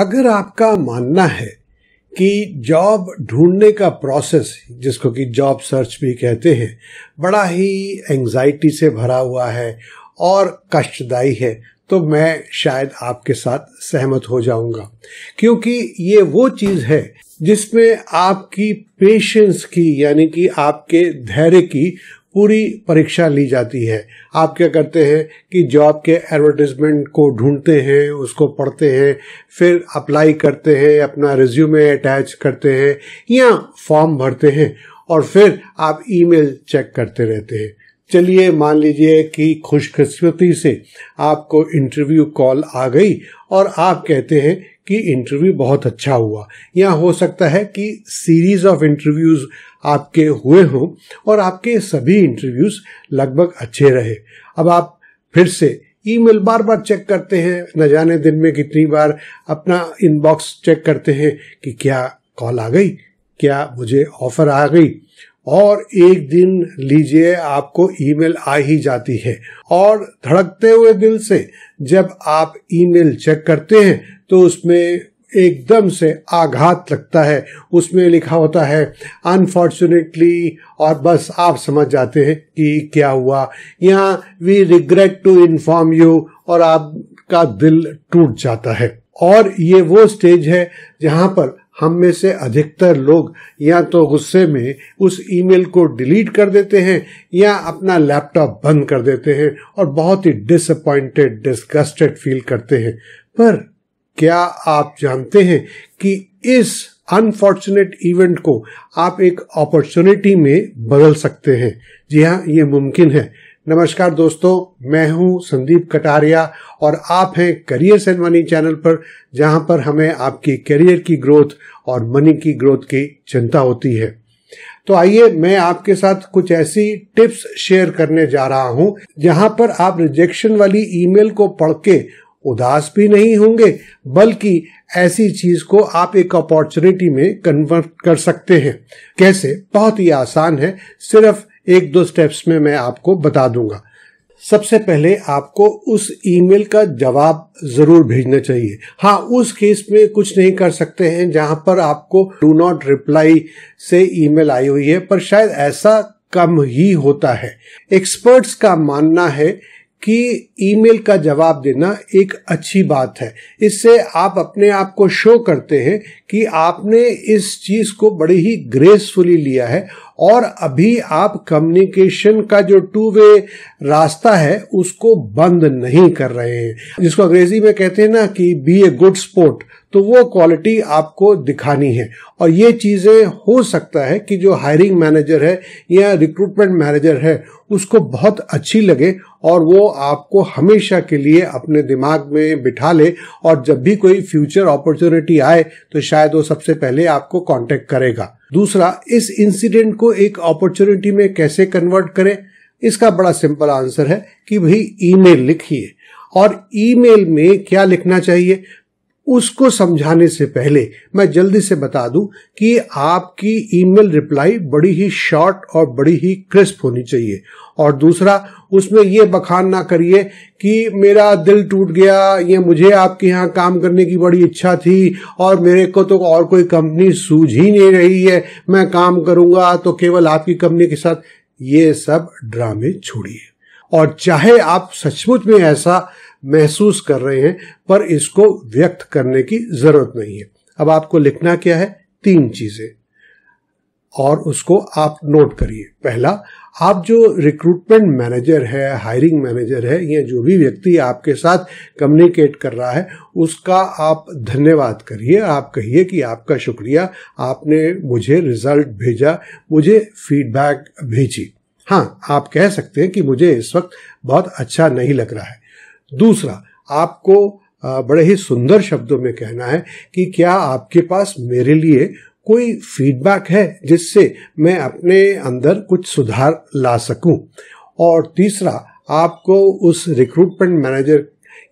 अगर आपका मानना है कि जॉब ढूंढने का प्रोसेस जिसको कि जॉब सर्च भी कहते हैं बड़ा ही एंजाइटी से भरा हुआ है और कष्टदायी है तो मैं शायद आपके साथ सहमत हो जाऊंगा क्योंकि ये वो चीज़ है जिसमें आपकी पेशेंस की यानी कि आपके धैर्य की पूरी परीक्षा ली जाती है आप क्या करते हैं कि जॉब के एडवर्टिजमेंट को ढूंढते हैं उसको पढ़ते हैं फिर अप्लाई करते हैं अपना रिज्यूमे अटैच करते हैं या फॉर्म भरते हैं और फिर आप ईमेल चेक करते रहते हैं चलिए मान लीजिए कि खुशकस्मती से आपको इंटरव्यू कॉल आ गई और आप कहते हैं कि इंटरव्यू बहुत अच्छा हुआ या हो सकता है कि सीरीज ऑफ इंटरव्यूज आपके हुए हों और आपके सभी इंटरव्यूज लगभग अच्छे रहे अब आप फिर से ईमेल बार बार चेक करते हैं न जाने दिन में कितनी बार अपना इनबॉक्स चेक करते हैं कि क्या कॉल आ गई क्या मुझे ऑफर आ गई और एक दिन लीजिए आपको ईमेल आ ही जाती है और धड़कते हुए दिल से जब आप ईमेल चेक करते हैं तो उसमें एकदम से आघात लगता है उसमें लिखा होता है अनफॉर्चुनेटली और बस आप समझ जाते हैं कि क्या हुआ यहाँ we regret to inform you और आपका दिल टूट जाता है और ये वो स्टेज है जहाँ पर हम में से अधिकतर लोग या तो गुस्से में उस ईमेल को डिलीट कर देते हैं या अपना लैपटॉप बंद कर देते हैं और बहुत ही डिसअपॉइंटेड डिस्कस्टेड फील करते हैं पर क्या आप जानते हैं कि इस अनफॉर्चुनेट इवेंट को आप एक अपॉर्चुनिटी में बदल सकते हैं जी हाँ ये मुमकिन है नमस्कार दोस्तों मैं हूं संदीप कटारिया और आप हैं करियर एंड मनी चैनल पर जहां पर हमें आपकी करियर की ग्रोथ और मनी की ग्रोथ की चिंता होती है तो आइए मैं आपके साथ कुछ ऐसी टिप्स शेयर करने जा रहा हूं जहां पर आप रिजेक्शन वाली ईमेल को पढ़ के उदास भी नहीं होंगे बल्कि ऐसी चीज को आप एक अपॉर्चुनिटी में कन्वर्ट कर सकते हैं कैसे बहुत ही आसान है सिर्फ एक दो स्टेप्स में मैं आपको बता दूंगा सबसे पहले आपको उस ईमेल का जवाब जरूर भेजना चाहिए हाँ उस केस में कुछ नहीं कर सकते हैं जहां पर आपको डू नॉट रिप्लाई से ईमेल आई हुई है पर शायद ऐसा कम ही होता है एक्सपर्ट्स का मानना है कि ईमेल का जवाब देना एक अच्छी बात है इससे आप अपने आप को शो करते हैं कि आपने इस चीज को बड़ी ही ग्रेसफुली लिया है और अभी आप कम्युनिकेशन का जो टू वे रास्ता है उसको बंद नहीं कर रहे हैं जिसको अंग्रेजी में कहते हैं ना कि बी ए गुड स्पोर्ट तो वो क्वालिटी आपको दिखानी है और ये चीज़ें हो सकता है कि जो हायरिंग मैनेजर है या रिक्रूटमेंट मैनेजर है उसको बहुत अच्छी लगे और वो आपको हमेशा के लिए अपने दिमाग में बिठा ले और जब भी कोई फ्यूचर अपॉर्चुनिटी आए तो शायद वो सबसे पहले आपको कांटेक्ट करेगा दूसरा इस इंसिडेंट को एक अपॉर्चुनिटी में कैसे कन्वर्ट करें इसका बड़ा सिंपल आंसर है कि भाई ईमेल लिखिए और ईमेल में क्या लिखना चाहिए उसको समझाने से पहले मैं जल्दी से बता दूं कि आपकी ईमेल रिप्लाई बड़ी ही शॉर्ट और बड़ी ही क्रिस्प होनी चाहिए और दूसरा उसमें ये बखान ना करिए कि मेरा दिल टूट गया ये मुझे आपके यहाँ काम करने की बड़ी इच्छा थी और मेरे को तो और कोई कंपनी सूझ ही नहीं रही है मैं काम करूंगा तो केवल आपकी कंपनी के साथ ये सब ड्रामे छोड़िए और चाहे आप सचमुच में ऐसा महसूस कर रहे हैं पर इसको व्यक्त करने की जरूरत नहीं है अब आपको लिखना क्या है तीन चीजें और उसको आप नोट करिए पहला आप जो रिक्रूटमेंट मैनेजर है हायरिंग मैनेजर है या जो भी व्यक्ति आपके साथ कम्युनिकेट कर रहा है उसका आप धन्यवाद करिए आप कहिए कि आपका शुक्रिया आपने मुझे रिजल्ट भेजा मुझे फीडबैक भेजी हाँ आप कह सकते हैं कि मुझे इस वक्त बहुत अच्छा नहीं लग रहा है दूसरा आपको बड़े ही सुंदर शब्दों में कहना है कि क्या आपके पास मेरे लिए कोई फीडबैक है जिससे मैं अपने अंदर कुछ सुधार ला सकूं और तीसरा आपको उस रिक्रूटमेंट मैनेजर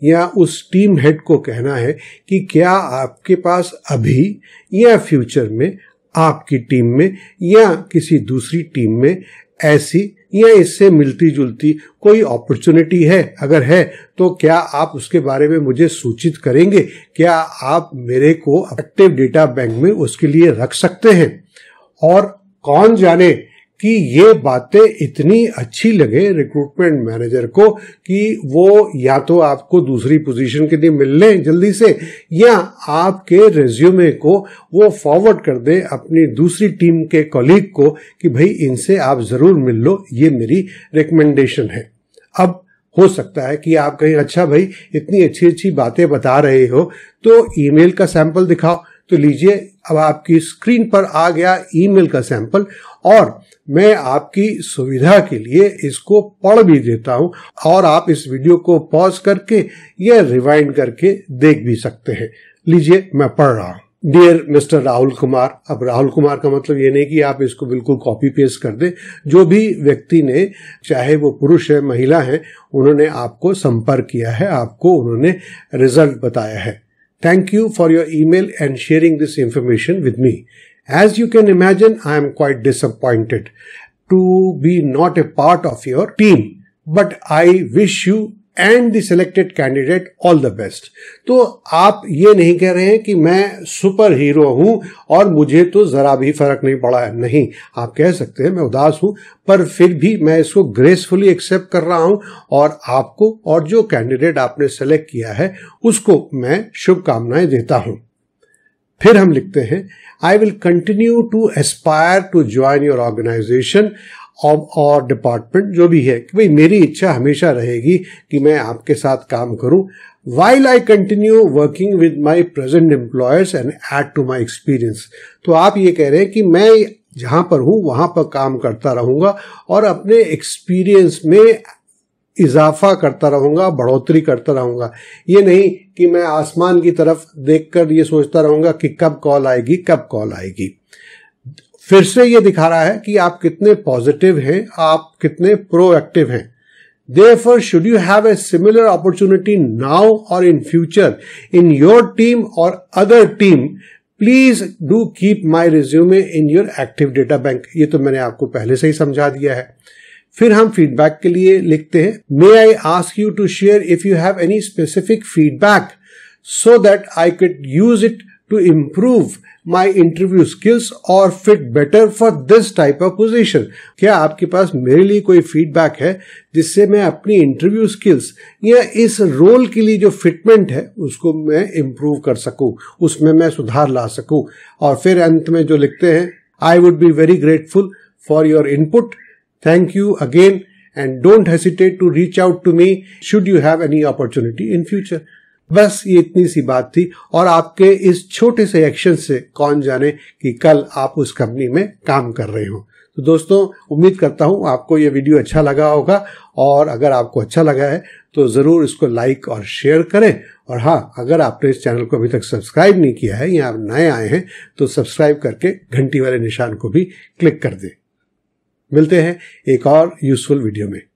या उस टीम हेड को कहना है कि क्या आपके पास अभी या फ्यूचर में आपकी टीम में या किसी दूसरी टीम में ऐसी या इससे मिलती जुलती कोई अपॉर्चुनिटी है अगर है तो क्या आप उसके बारे में मुझे सूचित करेंगे क्या आप मेरे को एक्टिव डेटा बैंक में उसके लिए रख सकते हैं और कौन जाने कि ये बातें इतनी अच्छी लगे रिक्रूटमेंट मैनेजर को कि वो या तो आपको दूसरी पोजीशन के लिए मिल लें जल्दी से या आपके रेज्यूमे को वो फॉरवर्ड कर दे अपनी दूसरी टीम के कॉलीग को कि भाई इनसे आप ज़रूर मिल लो ये मेरी रिकमेंडेशन है अब हो सकता है कि आप कहीं अच्छा भाई इतनी अच्छी अच्छी बातें बता रहे हो तो ईमेल का सैंपल दिखाओ तो लीजिए अब आपकी स्क्रीन पर आ गया ईमेल का सैंपल और मैं आपकी सुविधा के लिए इसको पढ़ भी देता हूं और आप इस वीडियो को पॉज करके या रिवाइंड करके देख भी सकते हैं लीजिए मैं पढ़ रहा हूं डियर मिस्टर राहुल कुमार अब राहुल कुमार का मतलब ये नहीं कि आप इसको बिल्कुल कॉपी पेस्ट कर दे जो भी व्यक्ति ने चाहे वो पुरुष है महिला है उन्होंने आपको संपर्क किया है आपको उन्होंने रिजल्ट बताया है Thank you for your email and sharing this information with me. As you can imagine, I am quite disappointed to be not a part of your team, but I wish you and the selected candidate all the best तो आप ये नहीं कह रहे हैं कि मैं super hero हूं और मुझे तो जरा भी फर्क नहीं पड़ा है नहीं आप कह सकते हैं मैं उदास हूं पर फिर भी मैं इसको ग्रेसफुली एक्सेप्ट कर रहा हूं और आपको और जो कैंडिडेट आपने सेलेक्ट किया है उसको मैं शुभकामनाएं देता हूं फिर हम लिखते हैं I will continue to aspire to join your organisation और डिपार्टमेंट जो भी है कि भाई मेरी इच्छा हमेशा रहेगी कि मैं आपके साथ काम करूं while I continue working with my present employers and add to my experience तो आप ये कह रहे हैं कि मैं जहां पर हूं वहां पर काम करता रहूंगा और अपने एक्सपीरियंस में इजाफा करता रहूंगा बढ़ोतरी करता रहूंगा ये नहीं कि मैं आसमान की तरफ देखकर ये सोचता रहूंगा कि कब कॉल आएगी कब कॉल आएगी फिर से ये दिखा रहा है कि आप कितने पॉजिटिव हैं आप कितने प्रोएक्टिव हैं therefore should you have a similar opportunity now or in future in your team or other team please do keep my resume in your active data bank ये तो मैंने आपको पहले से ही समझा दिया है फिर हम फीडबैक के लिए लिखते हैं may I ask you to share if you have any specific feedback so that I could use it to improve my interview skills or fit better for this type of position क्या आपके पास मेरे लिए कोई feedback है जिससे मैं अपनी interview skills या इस रोल के लिए जो फिटमेंट है उसको मैं इम्प्रूव कर सकूं उसमें मैं सुधार ला सकूं और फिर अंत में जो लिखते हैं I would be very grateful for your input thank you again and don't hesitate to reach out to me should you have any opportunity in future बस ये इतनी सी बात थी और आपके इस छोटे से एक्शन से कौन जाने कि कल आप उस कंपनी में काम कर रहे हो तो दोस्तों उम्मीद करता हूं आपको ये वीडियो अच्छा लगा होगा और अगर आपको अच्छा लगा है तो ज़रूर इसको लाइक और शेयर करें और हाँ अगर आपने इस चैनल को अभी तक सब्सक्राइब नहीं किया है या आप नए आए हैं तो सब्सक्राइब करके घंटी वाले निशान को भी क्लिक कर दें मिलते हैं एक और यूजफुल वीडियो में